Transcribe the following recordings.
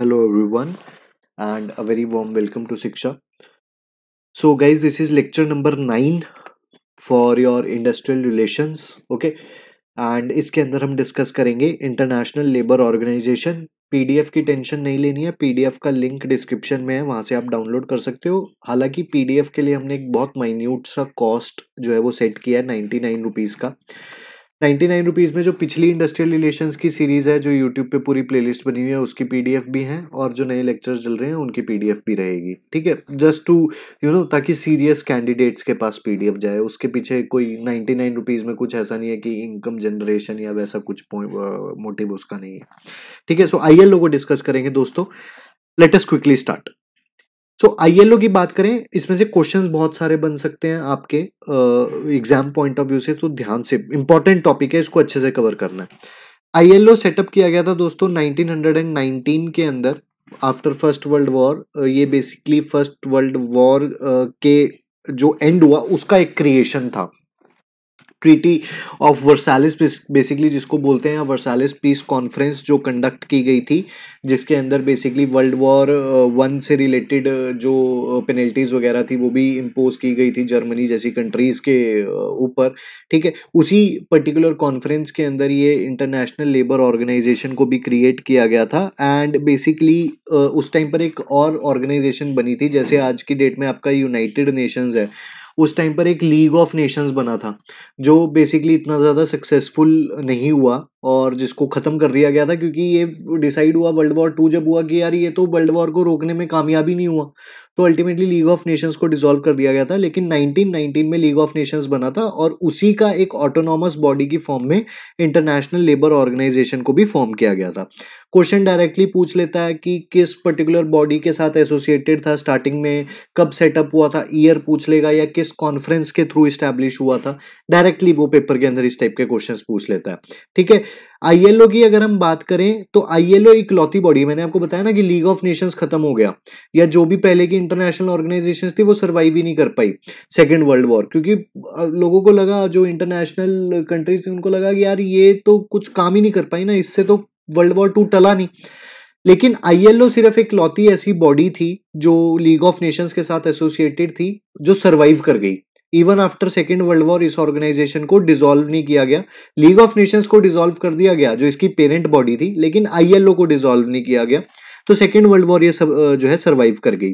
Hello everyone and a very warm welcome to Shiksha so guys this is lecture number nine for your industrial relations okay and इसके अंदर हम discuss करेंगे international labour organization PDF की tension नहीं लेनी है PDF का link description में है वहाँ से आप डाउनलोड कर सकते हो हालांकि पीडीएफ के लिए हमने एक बहुत माइन्यूट सा कॉस्ट जो है वो सेट किया है नाइन्टी नाइन रुपीज़ का नाइन्टी नाइन रुपीज़ में जो पिछली इंडस्ट्रियल रिलेशंस की सीरीज़ है जो यूट्यूब पे पूरी प्लेलिस्ट बनी हुई है उसकी पीडीएफ भी है और जो नए लेक्चर्स चल रहे हैं उनकी पीडीएफ भी रहेगी ठीक है जस्ट टू यू नो ताकि सीरियस कैंडिडेट्स के पास पीडीएफ जाए उसके पीछे कोई नाइन्टी नाइन रुपीज़ में कुछ ऐसा नहीं है कि इनकम जनरेशन या वैसा कुछ मोटिव उसका नहीं है ठीक है सो आइए लोगों डिस्कस करेंगे दोस्तों latest quickly start so ILO की बात करें इसमें से क्वेश्चंस बहुत सारे बन सकते हैं आपके एग्जाम पॉइंट ऑफ व्यू से तो ध्यान से इंपॉर्टेंट टॉपिक है इसको अच्छे से कवर करना है आईएलओ सेटअप किया गया था दोस्तों 1919 के अंदर आफ्टर फर्स्ट वर्ल्ड वॉर ये बेसिकली फर्स्ट वर्ल्ड वॉर के जो एंड हुआ उसका एक क्रिएशन था ट्रीटी ऑफ वर्सालिस बेसिकली जिसको बोलते हैं वर्सालिस पीस कॉन्फ्रेंस जो कंडक्ट की गई थी जिसके अंदर बेसिकली वर्ल्ड वॉर वन से रिलेटेड uh, जो पेनल्टीज़ uh, वगैरह थी वो भी इम्पोज की गई थी जर्मनी जैसी कंट्रीज़ के uh, ऊपर ठीक है उसी पर्टिकुलर कॉन्फ्रेंस के अंदर ये इंटरनेशनल लेबर ऑर्गेनाइजेशन को भी क्रिएट किया गया था एंड बेसिकली उस टाइम पर एक और ऑर्गेनाइजेशन बनी थी जैसे आज की डेट में आपका यूनाइटेड नेशंस है उस टाइम पर एक लीग ऑफ नेशंस बना था जो बेसिकली इतना ज़्यादा सक्सेसफुल नहीं हुआ और जिसको ख़त्म कर दिया गया था क्योंकि ये डिसाइड हुआ वर्ल्ड वॉर टू जब हुआ कि यार ये तो वर्ल्ड वॉर को रोकने में कामयाबी नहीं हुआ तो अल्टीमेटली लीग ऑफ नेशंस को डिसॉल्व कर दिया गया था लेकिन 1919 में लीग ऑफ नेशंस बना था और उसी का एक ऑटोनॉमस बॉडी की फॉर्म में इंटरनेशनल लेबर ऑर्गेनाइजेशन को भी फॉर्म किया गया था क्वेश्चन डायरेक्टली पूछ लेता है कि किस पर्टिकुलर बॉडी के साथ एसोसिएटेड था स्टार्टिंग में कब सेटअप हुआ था ईयर पूछ लेगा या किस कॉन्फ्रेंस के थ्रू स्टैब्लिश हुआ था डायरेक्टली वो पेपर के अंदर इस टाइप के क्वेश्चन पूछ लेता है ठीक है आईएलओ की अगर हम बात करें तो आईएलओ लौती बॉडी मैंने आपको बताया ना कि लीग ऑफ नेशंस खत्म हो गया या जो भी पहले की इंटरनेशनल ऑर्गेनाइजेशंस थी वो सर्वाइव ही नहीं कर पाई सेकेंड वर्ल्ड वॉर क्योंकि लोगों को लगा जो इंटरनेशनल कंट्रीज थी उनको लगा कि यार ये तो कुछ काम ही नहीं कर पाई ना इससे तो वर्ल्ड वॉर टू टला नहीं लेकिन आईएलओ सिर्फ एक लौती ऐसी बॉडी थी जो लीग ऑफ नेशंस के साथ एसोसिएटेड थी जो सरवाइव कर गई even after second world war इस ऑर्गेनाइजेशन को डिसॉल्व नहीं किया गया लीग ऑफ नेशंस को डिसॉल्व कर दिया गया जो इसकी पेरेंट बॉडी थी लेकिन आईएलओ को डिसॉल्व नहीं किया गया तो सेकेंड वर्ल्ड वॉर ये सब जो है सर्वाइव कर गई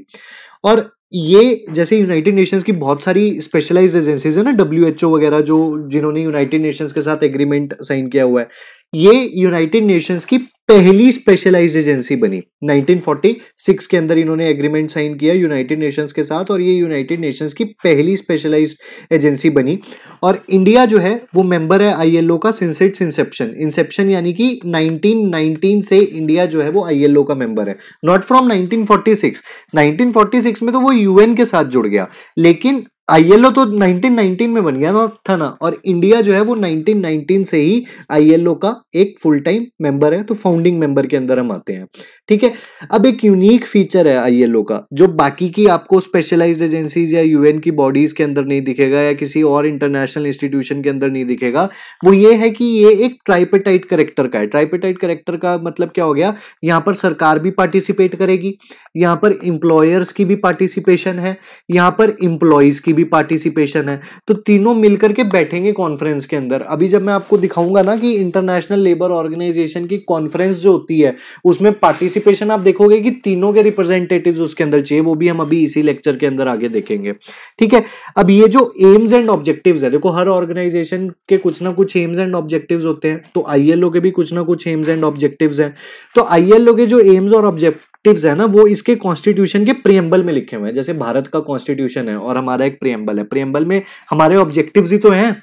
और ये जैसे यूनाइटेड नेशंस की बहुत सारी स्पेशलाइज्ड एजेंसीज है ना डब्ल्यू वगैरह जो जिन्होंने यूनाइटेड नेशंस के साथ एग्रीमेंट साइन किया हुआ है ये यूनाइटेड नेशंस की पहली स्पेशलाइज्ड एजेंसी बनी 1946 के अंदर इन्होंने एग्रीमेंट साइन किया यूनाइटेड नेशंस के साथ और ये यूनाइटेड नेशंस की पहली स्पेशलाइज्ड एजेंसी बनी और इंडिया जो है वो मेंबर है आईएलओ का सिंस इट्स इंसेप्शन इंसेप्शन यानी कि 1919 से इंडिया जो है वो आईएलओ का मेंबर है नॉट फ्रॉम 1946 1946 में तो वो यूएन के साथ जुड़ गया लेकिन आईएलओ तो 1919 में बन गया ना था ना और इंडिया जो है वो 1919 से ही आईएलओ का एक फुल टाइम मेंबर है तो फाउंडिंग मेंबर के अंदर हम आते हैं ठीक है अब एक यूनिक फीचर है आईएलओ का जो बाकी की आपको स्पेशलाइज्ड एजेंसीज या यूएन की बॉडीज के अंदर नहीं दिखेगा या किसी और इंटरनेशनल इंस्टीट्यूशन के अंदर नहीं दिखेगा वो ये है कि ये एक ट्राइपेटाइट करेक्टर का है ट्राइपेटाइट करेक्टर का मतलब क्या हो गया यहाँ पर सरकार भी पार्टिसिपेट करेगी यहाँ पर इंप्लॉयर्स की भी पार्टिसिपेशन है यहाँ पर इंप्लॉयज की की भी पार्टिसिपेशन है तो तीनों मिलकर के बैठेंगे कॉन्फ्रेंस के अंदर अभी जब मैं आपको दिखाऊंगा ना कि इंटरनेशनल लेबर ऑर्गेनाइजेशन की कॉन्फ्रेंस जो होती है उसमें पार्टिसिपेशन आप देखोगे कि तीनों के रिप्रेजेंटेटिव उसके अंदर चाहिए वो भी हम अभी इसी लेक्चर के अंदर आगे देखेंगे ठीक है अब ये जो एम्स एंड ऑब्जेक्टिव है देखो हर ऑर्गेनाइजेशन के कुछ ना कुछ एम्स एंड ऑब्जेक्टिव होते हैं तो आईएलओ के भी कुछ ना कुछ एम्स एंड ऑब्जेक्टिव है तो आईएलओ के जो एम्स और ऑब्जेक्ट टिप्स है ना वो इसके कॉन्स्टिट्यूशन के प्रियम्बल में लिखे हुए हैं जैसे भारत का कॉन्स्टिट्यूशन है और हमारा एक प्रियम्बल है प्रियम्बल में हमारे ऑब्जेक्टिव ही तो हैं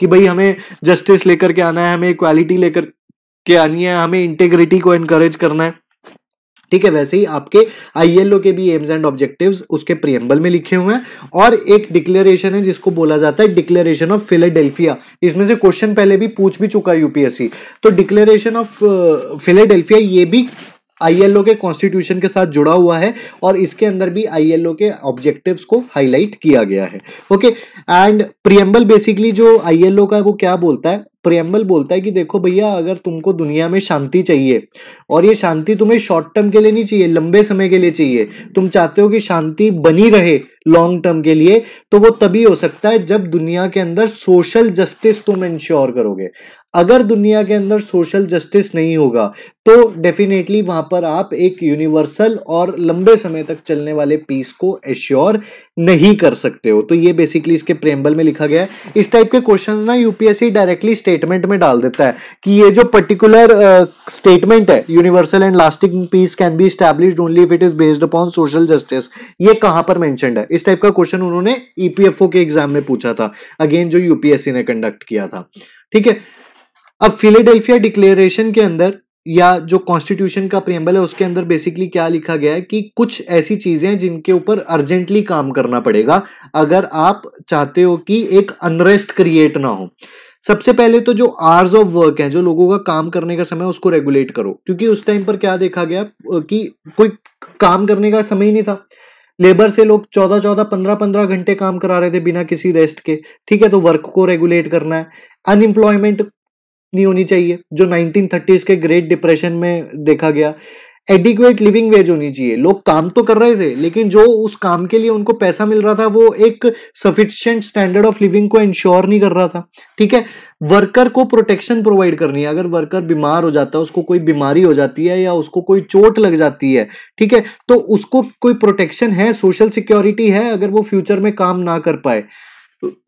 कि भाई हमें जस्टिस लेकर के आना है हमें इक्वालिटी लेकर के आनी है हमें इंटेग्रिटी को एनकरेज करना है ठीक है वैसे ही आपके आईएलओ के भी एम्स एंड ऑब्जेक्टिव्स उसके प्रियम्बल में लिखे हुए हैं और एक डिक्लेरेशन है जिसको बोला जाता है डिक्लेरेशन ऑफ फिलेडेल्फिया इसमें से क्वेश्चन पहले भी पूछ भी चुका है यूपीएससी तो डिक्लेरेशन ऑफ फिलेडेल्फिया ये भी आईएलओ के कॉन्स्टिट्यूशन के साथ जुड़ा हुआ है और इसके अंदर भी आईएलओ के ऑब्जेक्टिव्स को हाईलाइट किया गया है ओके एंड प्रियम्बल बेसिकली जो आईएलओ का है वो क्या बोलता है प्रियम्बल बोलता है कि देखो भैया अगर तुमको दुनिया में शांति चाहिए और ये शांति तुम्हें शॉर्ट टर्म के लिए नहीं चाहिए लंबे समय के लिए चाहिए तुम चाहते हो कि शांति बनी रहे लॉन्ग टर्म के लिए तो वो तभी हो सकता है जब दुनिया के अंदर सोशल जस्टिस तुम इंश्योर करोगे अगर दुनिया के अंदर सोशल जस्टिस नहीं होगा तो डेफिनेटली वहां पर आप एक यूनिवर्सल और लंबे समय तक चलने वाले पीस को एश्योर नहीं कर सकते हो तो ये बेसिकली इसके प्रेम्बल में लिखा गया है इस टाइप के क्वेश्चंस ना यूपीएससी डायरेक्टली स्टेटमेंट में डाल देता है कि ये जो पर्टिकुलर स्टेटमेंट uh, है universal and lasting peace can be establish only if it is based upon social justice ये कहां पर मैं है इस टाइप का क्वेश्चन उन्होंने ईपीएफओ e के एग्जाम में पूछा था अगेन जो यूपीएससी ने कंडक्ट किया था ठीक है अब फिलेडेल्फिया डिक्लेरेशन के अंदर या जो कॉन्स्टिट्यूशन का प्रियम्बल है उसके अंदर बेसिकली क्या लिखा गया है कि कुछ ऐसी चीजें जिनके ऊपर अर्जेंटली काम करना पड़ेगा अगर आप चाहते हो कि एक अनरेस्ट क्रिएट ना हो सबसे पहले तो जो आवर्स ऑफ वर्क है जो लोगों का काम करने का समय उसको रेगुलेट करो क्योंकि उस टाइम पर क्या देखा गया कि कोई काम करने का समय ही नहीं था लेबर से लोग चौदह चौदह पंद्रह पंद्रह घंटे काम करा रहे थे बिना किसी रेस्ट के ठीक है तो वर्क को रेगुलेट करना है अनएम्प्लॉयमेंट नहीं होनी चाहिए जो 1930s के ग्रेट डिप्रेशन में देखा गया एडिक्वेट लिविंग वेज होनी चाहिए लोग काम तो कर रहे थे लेकिन जो उस काम के लिए उनको पैसा मिल रहा था वो एक सफिशियंट स्टैंडर्ड ऑफ लिविंग को इंश्योर नहीं कर रहा था ठीक है वर्कर को प्रोटेक्शन प्रोवाइड करनी है अगर वर्कर बीमार हो जाता है उसको कोई बीमारी हो जाती है या उसको कोई चोट लग जाती है ठीक है तो उसको कोई प्रोटेक्शन है सोशल सिक्योरिटी है अगर वो फ्यूचर में काम ना कर पाए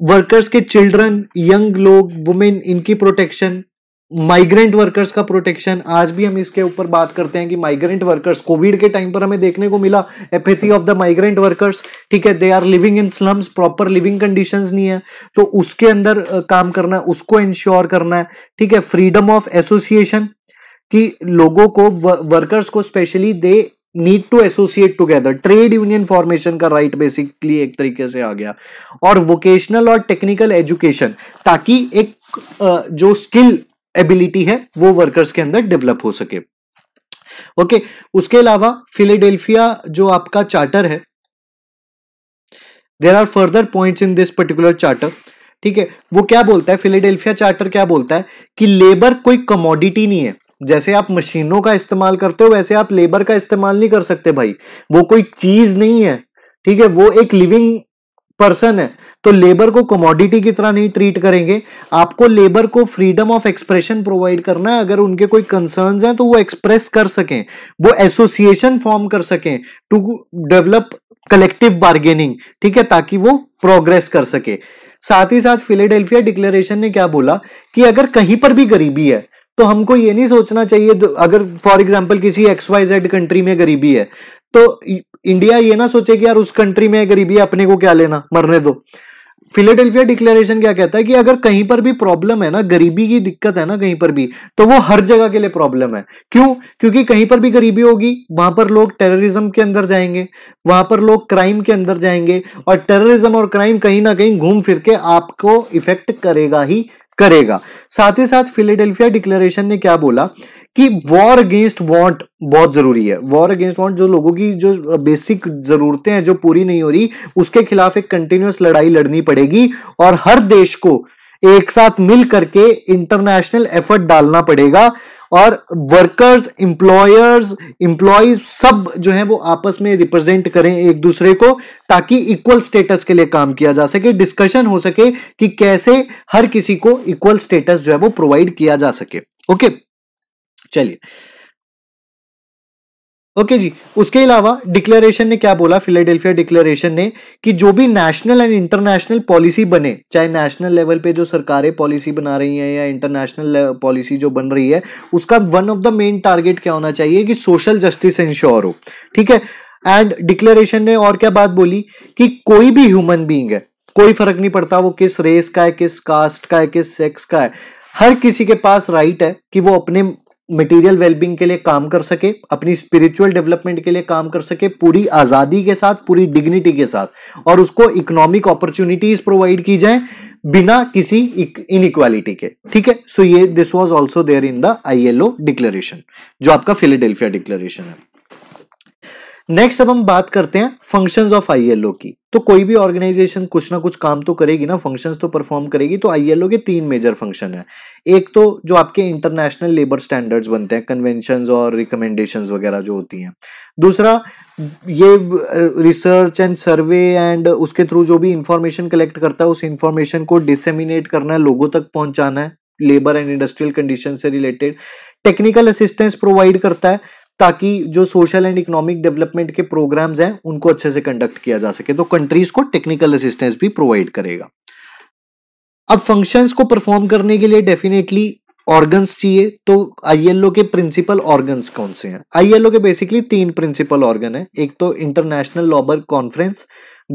वर्कर्स के चिल्ड्रन यंग लोग वुमेन इनकी प्रोटेक्शन माइग्रेंट वर्कर्स का प्रोटेक्शन आज भी हम इसके ऊपर बात करते हैं कि माइग्रेंट वर्कर्स कोविड के टाइम पर हमें देखने को मिला apathy of the migrant workers ठीक है they are living in slums proper living conditions नहीं है तो उसके अंदर काम करना है उसको इंश्योर करना है ठीक है फ्रीडम ऑफ एसोसिएशन कि लोगों को वर्कर्स को specially they need to associate together trade union formation का राइट right बेसिकली एक तरीके से आ गया और वोकेशनल और टेक्निकल एजुकेशन ताकि एक जो स्किल एबिलिटी है वो वर्कर्स के अंदर डेवलप हो सके ओके okay, उसके अलावा फिलेडेल्फिया जो आपका चार्टर है there are further point in this particular charter ठीक है वो क्या बोलता है फिलेडेल्फिया चार्टर क्या बोलता है कि लेबर कोई कमोडिटी नहीं है जैसे आप मशीनों का इस्तेमाल करते हो वैसे आप लेबर का इस्तेमाल नहीं कर सकते भाई वो कोई चीज नहीं है ठीक है वो एक लिविंग पर्सन है तो लेबर को कमोडिटी की तरह नहीं ट्रीट करेंगे आपको लेबर को फ्रीडम ऑफ एक्सप्रेशन प्रोवाइड करना है अगर उनके कोई कंसर्न हैं तो वो एक्सप्रेस कर सकें वो एसोसिएशन फॉर्म कर सकें टू डेवलप कलेक्टिव बार्गेनिंग ठीक है ताकि वो प्रोग्रेस कर सके साथ ही साथ फिलेडेल्फिया डिक्लेरेशन ने क्या बोला कि अगर कहीं पर भी गरीबी है तो हमको ये नहीं सोचना चाहिए अगर फॉर एग्जाम्पल किसी एक्स जेड कंट्री में गरीबी है तो इंडिया ये ना सोचे कि यार उस कंट्री में गरीबी अपने को क्या लेना मरने दो फिलेडेल्फिया डिक्लेरेशन क्या कहता है कि अगर कहीं पर भी प्रॉब्लम है ना गरीबी की दिक्कत है ना कहीं पर भी तो वो हर जगह के लिए प्रॉब्लम है क्यों क्योंकि कहीं पर भी गरीबी होगी वहां पर लोग टेररिज्म के अंदर जाएंगे वहां पर लोग क्राइम के अंदर जाएंगे और टेररिज्म और क्राइम कहीं ना कहीं घूम फिर के आपको इफेक्ट करेगा ही करेगा साथ ही साथ फिलेडेल्फिया डिक्लेरेशन ने क्या बोला कि वॉर अगेंस्ट वांट बहुत जरूरी है वॉर अगेंस्ट वांट जो लोगों की जो बेसिक जरूरतें हैं जो पूरी नहीं हो रही उसके खिलाफ एक कंटिन्यूस लड़ाई लड़नी पड़ेगी और हर देश को एक साथ मिल करके इंटरनेशनल एफर्ट डालना पड़ेगा और वर्कर्स इंप्लॉयर्स इंप्लॉयज सब जो है वो आपस में रिप्रेजेंट करें एक दूसरे को ताकि इक्वल स्टेटस के लिए काम किया जा सके डिस्कशन हो सके कि कैसे हर किसी को इक्वल स्टेटस जो है वो प्रोवाइड किया जा सके ओके okay? चलिए ओके okay जी उसके अलावा डिक्लेरेशन ने क्या बोला फिलेडेल्फिया डिक्लेरेशन ने कि जो भी नेशनल एंड इंटरनेशनल पॉलिसी बने चाहे नेशनल लेवल पे जो सरकारें पॉलिसी बना रही हैं या इंटरनेशनल पॉलिसी जो बन रही है उसका one of the main target क्या होना चाहिए कि सोशल जस्टिस इंश्योर हो ठीक है एंड डिक्लेरेशन ने और क्या बात बोली कि कोई भी ह्यूमन बींग है कोई फर्क नहीं पड़ता वो किस रेस का है किस कास्ट का है किस सेक्स का है हर किसी के पास राइट है कि वो अपने मटेरियल वेलबींग के लिए काम कर सके अपनी स्पिरिचुअल डेवलपमेंट के लिए काम कर सके पूरी आज़ादी के साथ पूरी डिग्निटी के साथ और उसको इकोनॉमिक अपॉर्चुनिटीज प्रोवाइड की जाए बिना किसी इनइक्वालिटी के ठीक है सो ये this was also there in the ILO declaration जो आपका फिलेडेल्फिया डिक्लेरेशन है नेक्स्ट अब हम बात करते हैं फंक्शंस ऑफ आईएलओ की तो कोई भी ऑर्गेनाइजेशन कुछ ना कुछ काम तो करेगी ना फंक्शंस तो परफॉर्म करेगी तो आईएलओ के तीन मेजर फंक्शन है एक तो जो आपके इंटरनेशनल लेबर स्टैंडर्ड्स बनते हैं कन्वेंशन और रिकमेंडेशन वगैरह जो होती हैं दूसरा ये रिसर्च एंड सर्वे एंड उसके थ्रू जो भी इंफॉर्मेशन कलेक्ट करता है उस इंफॉर्मेशन को डिसेमिनेट करना है लोगों तक पहुंचाना है लेबर एंड इंडस्ट्रियल कंडीशन से रिलेटेड टेक्निकल असिस्टेंस प्रोवाइड करता है ताकि जो सोशल एंड इकोनॉमिक डेवलपमेंट के प्रोग्राम्स हैं उनको अच्छे से कंडक्ट किया जा सके तो कंट्रीज को टेक्निकल असिस्टेंस भी प्रोवाइड करेगा अब फंक्शंस को परफॉर्म करने के लिए डेफिनेटली ऑर्गन्स चाहिए तो आईएलओ के प्रिंसिपल ऑर्गन्स कौन से हैं आईएलओ के बेसिकली तीन प्रिंसिपल ऑर्गन है एक तो international labour conference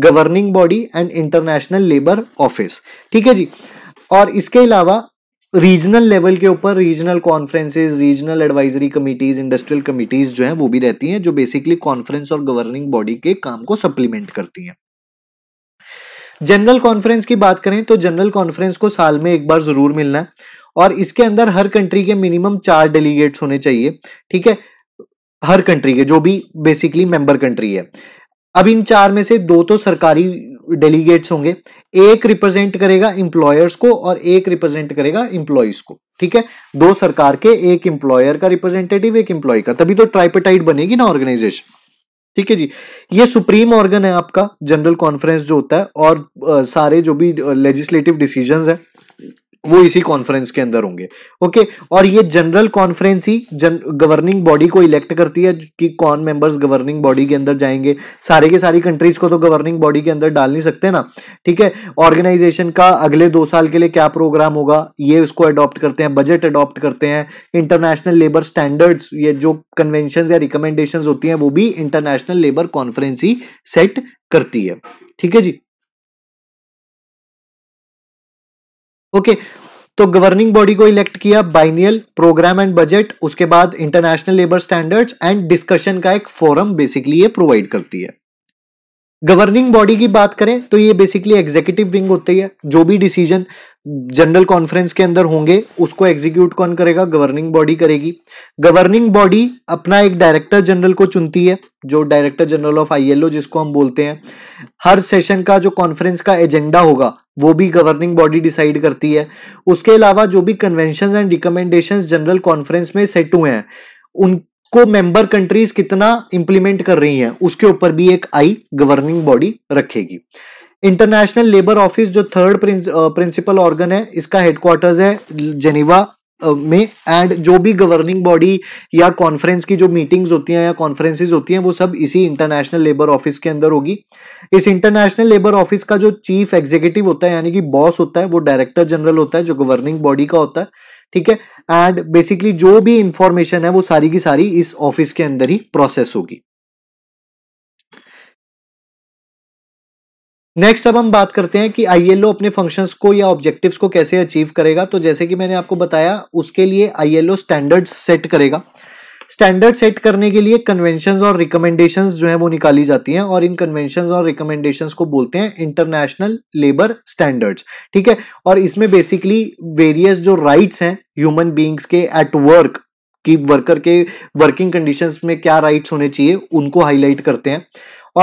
governing body and international labour office ठीक है जी और इसके अलावा रीजनल लेवल के ऊपर regional conferences regional advisory committees industrial committees जो है वो भी रहती हैं जो बेसिकली कॉन्फ्रेंस और गवर्निंग बॉडी के काम को सप्लीमेंट करती हैं जनरल कॉन्फ्रेंस की बात करें तो जनरल कॉन्फ्रेंस को साल में एक बार जरूर मिलना है और इसके अंदर हर कंट्री के मिनिमम चार डेलीगेट्स होने चाहिए ठीक है हर कंट्री के जो भी बेसिकली मेंबर कंट्री है अब इन चार में से दो तो सरकारी डेलीगेट्स होंगे एक रिप्रेजेंट करेगा इंप्लॉयर्स को और एक रिप्रेजेंट करेगा इंप्लॉयज को ठीक है दो सरकार के एक इंप्लॉयर का रिप्रेजेंटेटिव एक इंप्लॉय का तभी तो ट्राइपेटाइट बनेगी ना ऑर्गेनाइजेशन ठीक है जी ये सुप्रीम ऑर्गन है आपका जनरल कॉन्फ्रेंस जो होता है और आ, सारे जो भी लेजिस्लेटिव डिसीजन है वो इसी कॉन्फ्रेंस के अंदर होंगे ओके और ये जनरल कॉन्फ्रेंस ही जन गवर्निंग बॉडी को इलेक्ट करती है कि कौन मेंबर्स गवर्निंग बॉडी के अंदर जाएंगे सारे के सारी कंट्रीज को तो गवर्निंग बॉडी के अंदर डाल नहीं सकते ना ठीक है ऑर्गेनाइजेशन का अगले दो साल के लिए क्या प्रोग्राम होगा ये उसको अडॉप्ट करते हैं बजट अडॉप्ट करते हैं इंटरनेशनल लेबर स्टैंडर्ड्स ये जो कन्वेंशन या रिकमेंडेशन होती हैं वो भी इंटरनेशनल लेबर कॉन्फ्रेंस ही सेट करती है ठीक है जी ओके तो गवर्निंग बॉडी को इलेक्ट किया बाइनियल प्रोग्राम एंड बजट उसके बाद international labour standards and discussion का एक फोरम बेसिकली ये प्रोवाइड करती है गवर्निंग बॉडी की बात करें तो ये बेसिकली एग्जीक्यूटिव विंग होती है जो भी डिसीजन जनरल कॉन्फ्रेंस के अंदर होंगे उसको एग्जीक्यूट कौन करेगा गवर्निंग बॉडी करेगी गवर्निंग बॉडी अपना एक डायरेक्टर जनरल को चुनती है जो डायरेक्टर जनरल ऑफ आईएलओ जिसको हम बोलते हैं हर सेशन का जो कॉन्फ्रेंस का एजेंडा होगा वो भी गवर्निंग बॉडी डिसाइड करती है उसके अलावा जो भी convention and recommendation general conference में सेट हुए हैं उन को मेंबर कंट्रीज कितना इंप्लीमेंट कर रही हैं उसके ऊपर भी एक आई गवर्निंग बॉडी रखेगी इंटरनेशनल लेबर ऑफिस जो थर्ड प्रिंसिपल ऑर्गन है इसका हेडक्वार्टर्स है जेनेवा में एंड जो भी गवर्निंग बॉडी या कॉन्फ्रेंस की जो मीटिंग्स होती हैं या कॉन्फ्रेंसेज होती हैं वो सब इसी इंटरनेशनल लेबर ऑफिस के अंदर होगी इस इंटरनेशनल लेबर ऑफिस का जो चीफ एग्जीक्यूटिव होता है यानी कि बॉस होता है वो डायरेक्टर जनरल होता है जो गवर्निंग बॉडी का होता है ठीक है एंड बेसिकली जो भी इंफॉर्मेशन है वो सारी की सारी इस ऑफिस के अंदर ही प्रोसेस होगी नेक्स्ट अब हम बात करते हैं कि आईएलओ अपने फंक्शंस को या ऑब्जेक्टिव्स को कैसे अचीव करेगा तो जैसे कि मैंने आपको बताया उसके लिए आईएलओ स्टैंडर्ड्स सेट करेगा स्टैंडर्ड सेट करने के लिए कन्वेंशन और रिकमेंडेशन जो है वो निकाली जाती हैं और इन कन्वेंशन और रिकमेंडेशन को बोलते हैं इंटरनेशनल लेबर स्टैंडर्ड्स ठीक है और इसमें बेसिकली वेरियस जो राइट्स हैं ह्यूमन बींग्स के एट वर्क कि वर्कर के वर्किंग कंडीशन में क्या राइट्स होने चाहिए उनको हाईलाइट करते हैं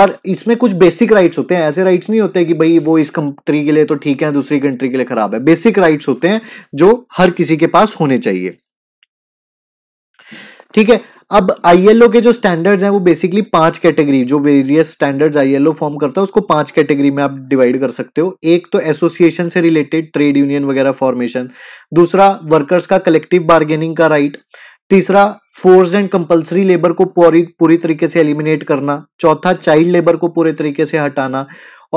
और इसमें कुछ बेसिक राइट्स होते हैं ऐसे राइट्स नहीं होते कि भाई वो इस कंट्री के लिए तो ठीक है दूसरी कंट्री के लिए खराब है बेसिक राइट्स होते हैं जो हर किसी के पास होने चाहिए ठीक है अब आईएलओ के जो स्टैंडर्ड्स हैं वो बेसिकली पांच कैटेगरी जो वेरियस स्टैंडर्ड्स आईएलओ फॉर्म करता है उसको पांच कैटेगरी में आप डिवाइड कर सकते हो एक तो एसोसिएशन से रिलेटेड ट्रेड यूनियन वगैरह फॉर्मेशन दूसरा वर्कर्स का कलेक्टिव बार्गेनिंग का राइट तीसरा फोर्स एंड कंपलसरी लेबर को पूरी पूरी तरीके से एलिमिनेट करना चौथा चाइल्ड लेबर को पूरे तरीके से हटाना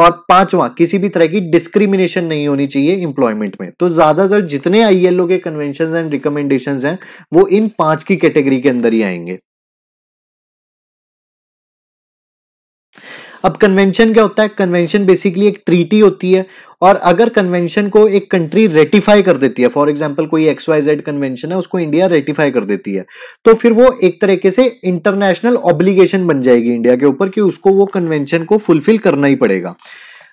और पांचवा किसी भी तरह की डिस्क्रिमिनेशन नहीं होनी चाहिए इंप्लॉयमेंट में तो ज्यादातर जितने आईएलओ के कन्वेंशन एंड रिकमेंडेशन हैं वो इन पांच की कैटेगरी के अंदर ही आएंगे अब कन्वेंशन क्या होता है कन्वेंशन बेसिकली एक ट्रीटी होती है और अगर कन्वेंशन को एक कंट्री रेटिफाई कर देती है फॉर एग्जाम्पल कोई एक्स वाई जेड कन्वेंशन है उसको इंडिया रेटिफाई कर देती है तो फिर वो एक तरीके से इंटरनेशनल ऑब्लिगेशन बन जाएगी इंडिया के ऊपर कि उसको वो कन्वेंशन को फुलफिल करना ही पड़ेगा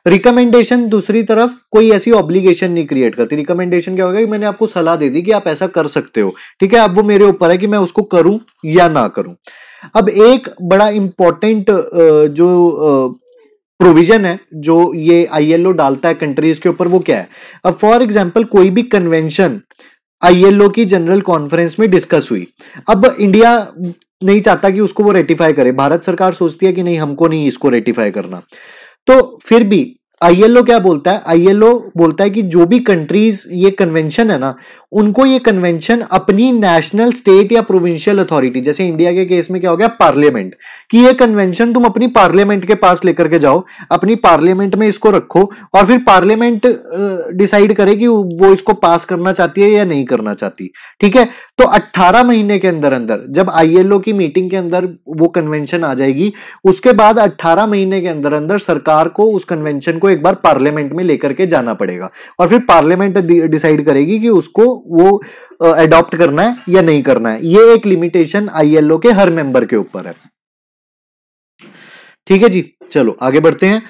रिकमेंडेशन दूसरी तरफ कोई ऐसी ऑब्लिगेशन नहीं क्रिएट करती रिकमेंडेशन क्या होगा कि मैंने आपको सलाह दे दी कि आप ऐसा कर सकते हो ठीक है अब वो मेरे ऊपर है कि मैं उसको करूं या ना करूं अब एक बड़ा इंपॉर्टेंट जो प्रोविजन है जो ये आईएलओ डालता है कंट्रीज के ऊपर वो क्या है अब फॉर एग्जाम्पल कोई भी कन्वेंशन आईएलओ की जनरल कॉन्फ्रेंस में डिस्कस हुई अब इंडिया नहीं चाहता कि उसको वो रेटिफाई करे भारत सरकार सोचती है कि नहीं हमको नहीं इसको रेटिफाई करना तो फिर भी आईएलओ क्या बोलता है आईएलओ बोलता है कि जो भी कंट्रीज ये कन्वेंशन है ना उनको ये कन्वेंशन अपनी नेशनल स्टेट या प्रोविंशियल अथॉरिटी जैसे इंडिया के केस में क्या हो गया पार्लियामेंट कि ये कन्वेंशन तुम अपनी पार्लियामेंट के पास लेकर के जाओ अपनी पार्लियामेंट में इसको रखो और फिर पार्लियामेंट डिसाइड करे कि वो इसको पास करना चाहती है या नहीं करना चाहती ठीक है तो अट्ठारह महीने के अंदर अंदर जब आईएलओ की मीटिंग के अंदर वो कन्वेंशन आ जाएगी उसके बाद अट्ठारह महीने के अंदर अंदर सरकार को उस कन्वेंशन को एक बार पार्लियामेंट में लेकर के जाना पड़ेगा और फिर पार्लियामेंट डिसाइड करेगी कि उसको वो एडॉप्ट करना है या नहीं करना है ये एक लिमिटेशन आईएलओ के हर मेंबर के ऊपर है ठीक है जी चलो आगे बढ़ते हैं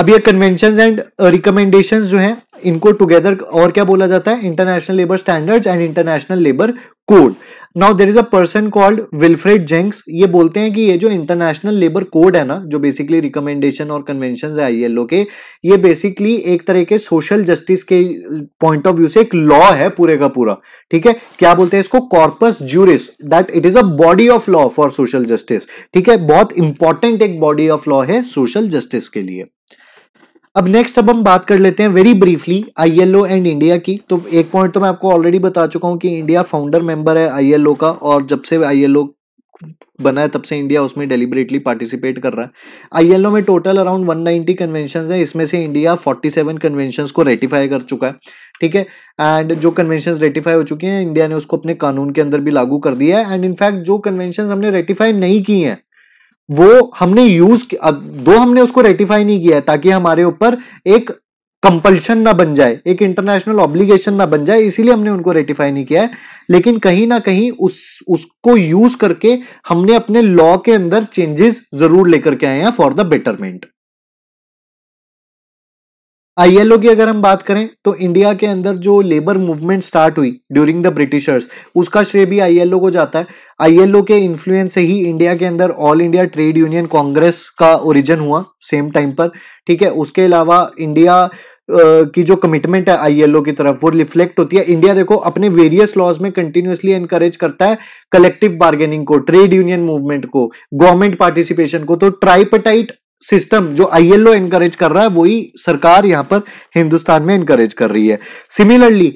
अब ये कन्वेंशन एंड रिकमेंडेशन जो है इनको टुगेदर और क्या बोला जाता है international labour standards and international labour code now there is a person called Wilfred Jenks ये बोलते हैं कि ये जो इंटरनेशनल लेबर कोड है ना जो बेसिकली रिकमेंडेशन और कन्वेंशन है आई के ये बेसिकली एक तरह के सोशल जस्टिस के पॉइंट ऑफ व्यू से एक लॉ है पूरे का पूरा ठीक है क्या बोलते हैं इसको corpus juris that it is a body of law for social justice ठीक है बहुत इंपॉर्टेंट एक बॉडी ऑफ लॉ है सोशल जस्टिस के लिए अब नेक्स्ट अब हम बात कर लेते हैं very briefly ILO and India की तो एक पॉइंट तो मैं आपको ऑलरेडी बता चुका हूँ कि इंडिया फाउंडर मेंबर है आईएलओ का और जब से आईएलओ बना है तब से इंडिया उसमें डेलिबरेटली पार्टिसिपेट कर रहा है आईएलओ में टोटल अराउंड 190 कन्वेंशन है इसमें से इंडिया 47 कन्वेंशन को रेटिफाई कर चुका है ठीक है एंड जो कन्वेंशन रेटिफाई हो चुकी हैं इंडिया ने उसको अपने कानून के अंदर भी लागू कर दिया है एंड इनफैक्ट जो कन्वेंशन हमने रेटिफाई नहीं की हैं वो हमने यूज अब दो हमने उसको रेटिफाई नहीं किया है ताकि हमारे ऊपर एक कंपल्शन ना बन जाए एक इंटरनेशनल ऑब्लिगेशन ना बन जाए इसीलिए हमने उनको रेटिफाई नहीं किया है लेकिन कहीं ना कहीं उस उसको यूज करके हमने अपने लॉ के अंदर चेंजेस जरूर लेकर के आए हैं फॉर द बेटरमेंट आईएलओ की अगर हम बात करें तो इंडिया के अंदर जो लेबर मूवमेंट स्टार्ट हुई ड्यूरिंग द ब्रिटिशर्स उसका श्रेय भी आईएलओ को जाता है आईएलओ के इन्फ्लुएंस से ही इंडिया के अंदर All India Trade Union Congress का ओरिजिन हुआ सेम टाइम पर ठीक है उसके अलावा इंडिया की जो कमिटमेंट है आईएलओ की तरफ वो रिफ्लेक्ट होती है इंडिया देखो अपने वेरियस लॉज में कंटिन्यूसली एनकरेज करता है कलेक्टिव बार्गेनिंग को ट्रेड यूनियन मूवमेंट को गवर्नमेंट पार्टिसिपेशन को तो ट्राइपटाइट सिस्टम जो आईएलओ एनकरेज कर रहा है वही सरकार यहां पर हिंदुस्तान में एनकरेज कर रही है सिमिलरली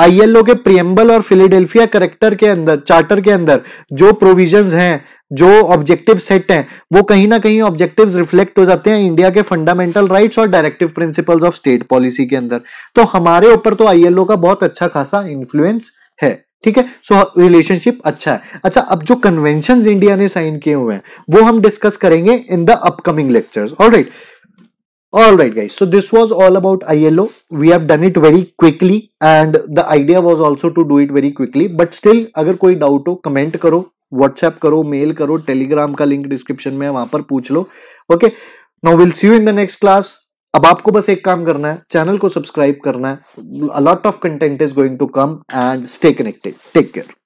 आईएलओ के प्रियम्बल और फिलिडेल्फिया करेक्टर के अंदर चार्टर के अंदर जो प्रोविजंस हैं जो ऑब्जेक्टिव सेट हैं वो कहीं ना कहीं ऑब्जेक्टिव्स रिफ्लेक्ट हो जाते हैं इंडिया के फंडामेंटल राइट्स और directive principles of state policy के अंदर तो हमारे ऊपर तो आईएलओ का बहुत अच्छा खासा इन्फ्लुएंस है ठीक है सो रिलेशनशिप अच्छा है अच्छा अब जो कन्वेंशन इंडिया ने साइन किए हुए हैं वो हम डिस्कस करेंगे in the upcoming lectures guys so this was all about I L O we have done it very quickly and the idea was also to do it very quickly but still अगर कोई doubt हो comment करो WhatsApp करो mail करो Telegram का link description में वहां पर पूछ लो okay now will see you in the next class अब आपको बस एक काम करना है चैनल को सब्सक्राइब करना है a lot of content is going to come and stay connected take care